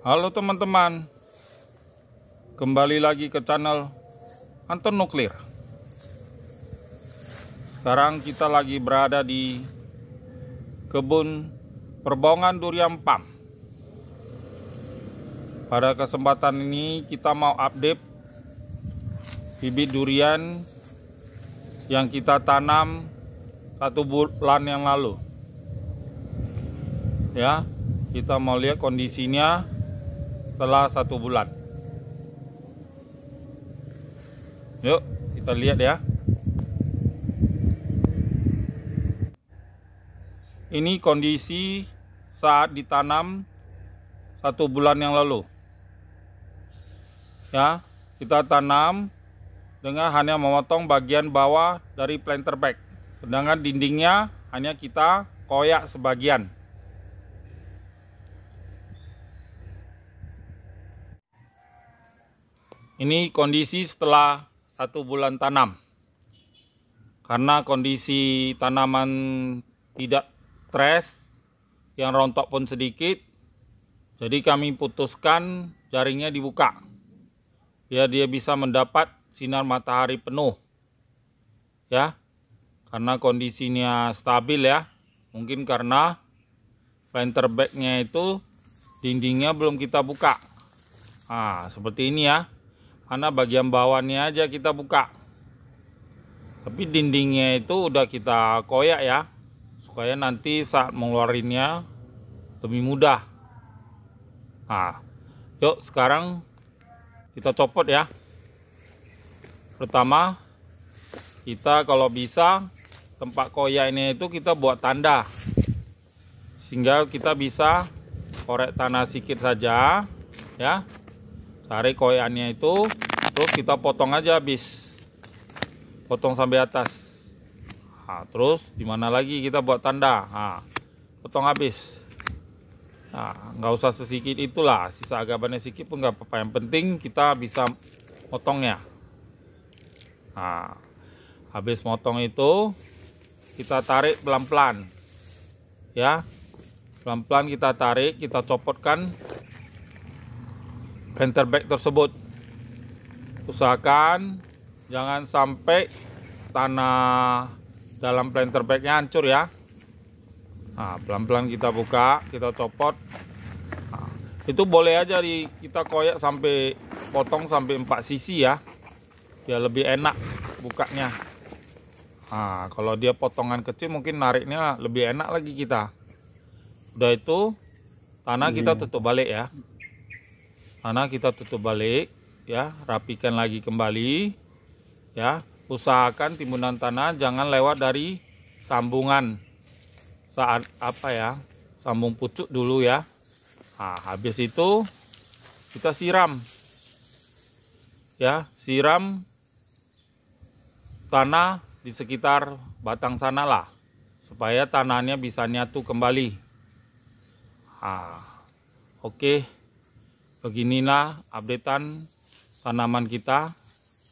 Halo teman-teman, kembali lagi ke channel Anton Nuklir. Sekarang kita lagi berada di kebun perbongan durian pam. Pada kesempatan ini kita mau update bibit durian yang kita tanam satu bulan yang lalu. Ya, kita mau lihat kondisinya setelah satu bulan yuk kita lihat ya ini kondisi saat ditanam satu bulan yang lalu ya kita tanam dengan hanya memotong bagian bawah dari planter bag sedangkan dindingnya hanya kita koyak sebagian Ini kondisi setelah satu bulan tanam. Karena kondisi tanaman tidak stres, yang rontok pun sedikit. Jadi kami putuskan jaringnya dibuka. biar dia bisa mendapat sinar matahari penuh. Ya. Karena kondisinya stabil ya. Mungkin karena planter bagnya itu dindingnya belum kita buka. Nah, seperti ini ya karena bagian bawahnya aja kita buka tapi dindingnya itu udah kita koyak ya supaya nanti saat mengeluarinnya lebih mudah nah yuk sekarang kita copot ya pertama kita kalau bisa tempat koyak ini itu kita buat tanda sehingga kita bisa korek tanah sedikit saja ya tarik koyannya itu terus kita potong aja habis potong sampai atas nah, terus dimana lagi kita buat tanda nah, potong habis nah nggak usah sedikit itulah sisa agapannya sedikit pun nggak apa-apa yang penting kita bisa potongnya nah habis potong itu kita tarik pelan-pelan ya pelan-pelan kita tarik kita copotkan Planter bag tersebut usahakan jangan sampai tanah dalam planter bagnya hancur ya nah pelan-pelan kita buka kita copot nah, itu boleh aja di kita koyak sampai potong sampai 4 sisi ya biar lebih enak bukanya nah kalau dia potongan kecil mungkin nariknya lebih enak lagi kita udah itu tanah kita iya. tutup balik ya karena kita tutup balik ya, rapikan lagi kembali ya. Usahakan timbunan tanah jangan lewat dari sambungan saat apa ya? Sambung pucuk dulu ya. Nah, habis itu kita siram. Ya, siram tanah di sekitar batang sana lah supaya tanahnya bisa nyatu kembali ah oke okay beginilah updatean tanaman kita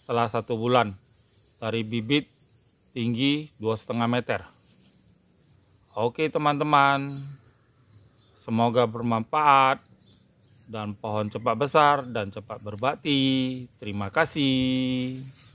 setelah satu bulan dari bibit tinggi dua setengah meter oke teman-teman semoga bermanfaat dan pohon cepat besar dan cepat berbakti terima kasih